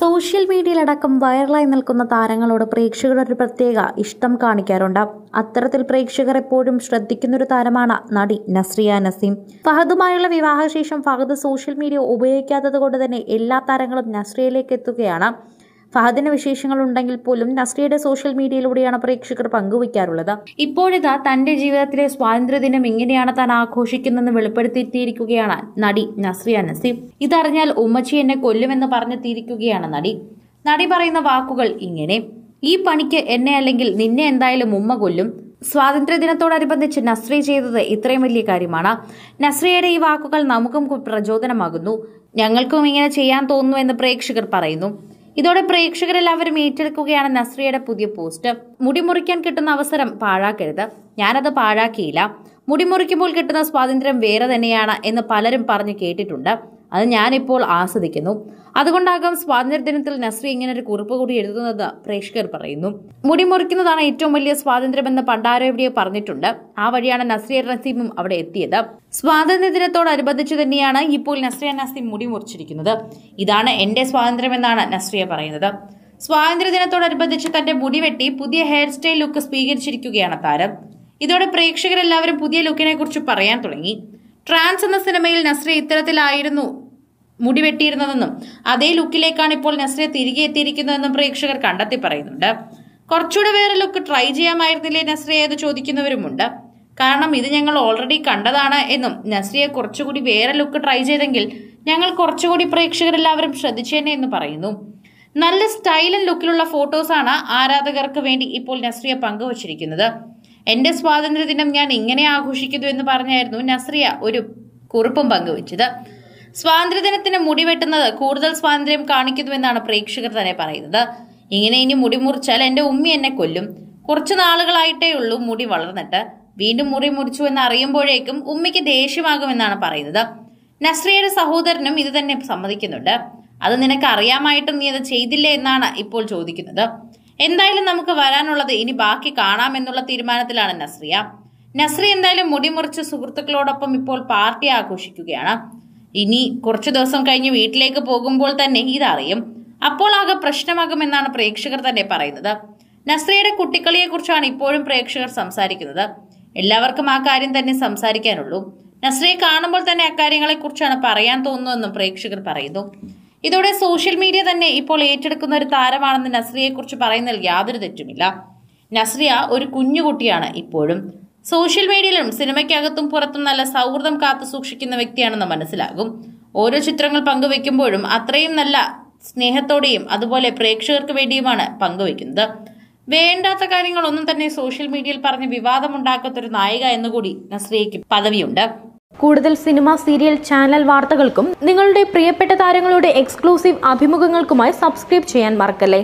social മീഡിയയിലടക്കം വൈറലായി നിൽക്കുന്ന താരങ്ങളോട് പ്രേക്ഷകർ ഒരു പ്രത്യേക ഇഷ്ടം കാണിക്കാറുണ്ട് അത്തരത്തിൽ പ്രേക്ഷകർ എപ്പോഴും ശ്രദ്ധിക്കുന്ന ഒരു താരമാണ് നടി നസ്രിയ നസീം ഫഹദുമായുള്ള വിവാഹശേഷം ഫഹദ് സോഷ്യൽ മീഡിയ ഉപയോഗിക്കാത്തത് കൊണ്ട് തന്നെ എല്ലാ താരങ്ങളും നസ്രിയയിലേക്ക് എത്തുകയാണ് ഫഹദിന് വിശേഷങ്ങൾ ഉണ്ടെങ്കിൽ പോലും നസ്രിയുടെ സോഷ്യൽ മീഡിയയിലൂടെയാണ് പ്രേക്ഷകർ പങ്കുവയ്ക്കാറുള്ളത് ഇപ്പോഴിതാ തന്റെ ജീവിതത്തിലെ സ്വാതന്ത്ര്യദിനം ഇങ്ങനെയാണ് താൻ ആഘോഷിക്കുന്നതെന്ന് വെളിപ്പെടുത്തിയിരിക്കുകയാണ് നടി നസ്രിയ നസീം ഇതറിഞ്ഞാൽ ഉമ്മച്ചി എന്നെ കൊല്ലുമെന്ന് തീരിക്കുകയാണ് നടി നടി പറയുന്ന വാക്കുകൾ ഇങ്ങനെ ഈ പണിക്ക് എന്നെ അല്ലെങ്കിൽ നിന്നെ എന്തായാലും ഉമ്മ കൊല്ലും സ്വാതന്ത്ര്യദിനത്തോടനുബന്ധിച്ച് നസ്രി ചെയ്തത് ഇത്രയും വലിയ കാര്യമാണ് നസ്രിയയുടെ ഈ വാക്കുകൾ നമുക്കും പ്രചോദനമാകുന്നു ഞങ്ങൾക്കും ഇങ്ങനെ ചെയ്യാൻ തോന്നുന്നു എന്ന് പ്രേക്ഷകർ പറയുന്നു ഇതോടെ പ്രേക്ഷകരെല്ലാവരും ഏറ്റെടുക്കുകയാണ് നസ്രിയയുടെ പുതിയ പോസ്റ്റ് മുടിമുറിക്കാൻ കിട്ടുന്ന അവസരം പാഴാക്കരുത് ഞാനത് പാഴാക്കിയില്ല മുടിമുറിക്കുമ്പോൾ കിട്ടുന്ന സ്വാതന്ത്ര്യം വേറെ തന്നെയാണ് എന്ന് പലരും പറഞ്ഞു കേട്ടിട്ടുണ്ട് അത് ഞാനിപ്പോൾ ആസ്വദിക്കുന്നു അതുകൊണ്ടാകാം ദിനത്തിൽ നസ്രി ഇങ്ങനെ ഒരു കുറിപ്പ് കൂടി എഴുതുന്നത് പ്രേക്ഷകർ പറയുന്നു മുടി മുറിക്കുന്നതാണ് ഏറ്റവും വലിയ സ്വാതന്ത്ര്യമെന്ന് പണ്ടാരോ എവിടെയോ പറഞ്ഞിട്ടുണ്ട് ആ വഴിയാണ് നസ്രിയ നസീമും അവിടെ എത്തിയത് ദിനത്തോടനുബന്ധിച്ച് തന്നെയാണ് ഇപ്പോൾ നസ്രിയ നസീം മുടി മുറിച്ചിരിക്കുന്നത് ഇതാണ് എൻ്റെ സ്വാതന്ത്ര്യമെന്നാണ് നസ്രിയ പറയുന്നത് ദിനത്തോടനുബന്ധിച്ച് തന്റെ മുടി വെട്ടി പുതിയ ഹെയർ സ്റ്റൈൽ ലുക്ക് സ്വീകരിച്ചിരിക്കുകയാണ് താരം ഇതോടെ പ്രേക്ഷകരെല്ലാവരും പുതിയ ലുക്കിനെ കുറിച്ച് പറയാൻ തുടങ്ങി ട്രാൻസ് എന്ന സിനിമയിൽ നസ്രിയ ഇത്തരത്തിലായിരുന്നു മുടി വെട്ടിയിരുന്നതെന്നും അതേ ലുക്കിലേക്കാണ് ഇപ്പോൾ നസ്രിയ തിരികെ എത്തിയിരിക്കുന്നതെന്നും പ്രേക്ഷകർ കണ്ടെത്തി പറയുന്നുണ്ട് കുറച്ചുകൂടെ വേറെ ലുക്ക് ട്രൈ ചെയ്യാമായിരുന്നില്ലേ നസ്രിയ എന്ന് ചോദിക്കുന്നവരുമുണ്ട് കാരണം ഇത് ഞങ്ങൾ ഓൾറെഡി കണ്ടതാണ് എന്നും നസ്രിയ കുറച്ചുകൂടി വേറെ ലുക്ക് ട്രൈ ചെയ്തെങ്കിൽ ഞങ്ങൾ കുറച്ചുകൂടി പ്രേക്ഷകരെല്ലാവരും ശ്രദ്ധിച്ചേനെ എന്ന് പറയുന്നു നല്ല സ്റ്റൈലൻ ലുക്കിലുള്ള ഫോട്ടോസാണ് ആരാധകർക്ക് വേണ്ടി ഇപ്പോൾ നസ്രിയ പങ്കുവച്ചിരിക്കുന്നത് എൻ്റെ സ്വാതന്ത്ര്യദിനം ഞാൻ ഇങ്ങനെ ആഘോഷിക്കുന്നു എന്ന് പറഞ്ഞായിരുന്നു നസ്രിയ ഒരു കുറിപ്പും പങ്കുവച്ചത് സ്വാതന്ത്ര്യദിനത്തിന് മുടി വെട്ടുന്നത് കൂടുതൽ സ്വാതന്ത്ര്യം കാണിക്കുന്നുവെന്നാണ് പ്രേക്ഷകർ തന്നെ പറയുന്നത് ഇങ്ങനെ ഇനി മുടി മുറിച്ചാൽ എൻ്റെ ഉമ്മി എന്നെ കൊല്ലും കുറച്ചു നാളുകളായിട്ടേ ഉള്ളൂ മുടി വളർന്നിട്ട് വീണ്ടും മുറി മുറിച്ചു എന്ന് അറിയുമ്പോഴേക്കും ഉമ്മയ്ക്ക് ദേഷ്യമാകുമെന്നാണ് പറയുന്നത് നസ്രിയുടെ സഹോദരനും ഇത് തന്നെ സമ്മതിക്കുന്നുണ്ട് അത് നിനക്ക് അറിയാമായിട്ടും നീ അത് ചെയ്തില്ലേ എന്നാണ് ഇപ്പോൾ ചോദിക്കുന്നത് എന്തായാലും നമുക്ക് വരാനുള്ളത് ഇനി ബാക്കി കാണാം എന്നുള്ള തീരുമാനത്തിലാണ് നസ്രിയ നസ്രി എന്തായാലും മുടി മുറിച്ച് സുഹൃത്തുക്കളോടൊപ്പം ഇപ്പോൾ പാർട്ടി ആഘോഷിക്കുകയാണ് ഇനി കുറച്ചു ദിവസം കഴിഞ്ഞ് വീട്ടിലേക്ക് പോകുമ്പോൾ തന്നെ ഇതറിയും അപ്പോൾ ആകെ പ്രശ്നമാകുമെന്നാണ് പ്രേക്ഷകർ തന്നെ പറയുന്നത് നസ്രയുടെ കുട്ടിക്കളിയെക്കുറിച്ചാണ് ഇപ്പോഴും പ്രേക്ഷകർ സംസാരിക്കുന്നത് എല്ലാവർക്കും ആ കാര്യം തന്നെ സംസാരിക്കാനുള്ളൂ നസ്രയെ കാണുമ്പോൾ തന്നെ അക്കാര്യങ്ങളെക്കുറിച്ചാണ് പറയാൻ തോന്നുന്നതെന്നും പ്രേക്ഷകർ പറയുന്നു ഇതോടെ സോഷ്യൽ മീഡിയ തന്നെ ഇപ്പോൾ ഏറ്റെടുക്കുന്ന ഒരു താരമാണെന്ന് നസ്രിയെക്കുറിച്ച് പറയുന്നതിൽ യാതൊരു തെറ്റുമില്ല നസ്രിയ ഒരു കുഞ്ഞുകുട്ടിയാണ് ഇപ്പോഴും സോഷ്യൽ മീഡിയയിലും സിനിമയ്ക്കകത്തും പുറത്തും നല്ല സൗഹൃദം കാത്തു സൂക്ഷിക്കുന്ന വ്യക്തിയാണെന്ന് മനസ്സിലാകും ഓരോ ചിത്രങ്ങൾ പങ്കുവെക്കുമ്പോഴും അത്രയും നല്ല സ്നേഹത്തോടെയും അതുപോലെ പ്രേക്ഷകർക്ക് വേണ്ടിയുമാണ് പങ്കുവെക്കുന്നത് വേണ്ടാത്ത കാര്യങ്ങളൊന്നും തന്നെ സോഷ്യൽ മീഡിയയിൽ പറഞ്ഞ് വിവാദമുണ്ടാക്കാത്തൊരു നായിക എന്നുകൂടി നസ്രിയയ്ക്ക് പദവിയുണ്ട് കൂടുതൽ സിനിമ സീരിയൽ ചാനൽ വാർത്തകൾക്കും നിങ്ങളുടെ പ്രിയപ്പെട്ട താരങ്ങളുടെ എക്സ്ക്ലൂസീവ് അഭിമുഖങ്ങൾക്കുമായി സബ്സ്ക്രൈബ് ചെയ്യാൻ മറക്കല്ലേ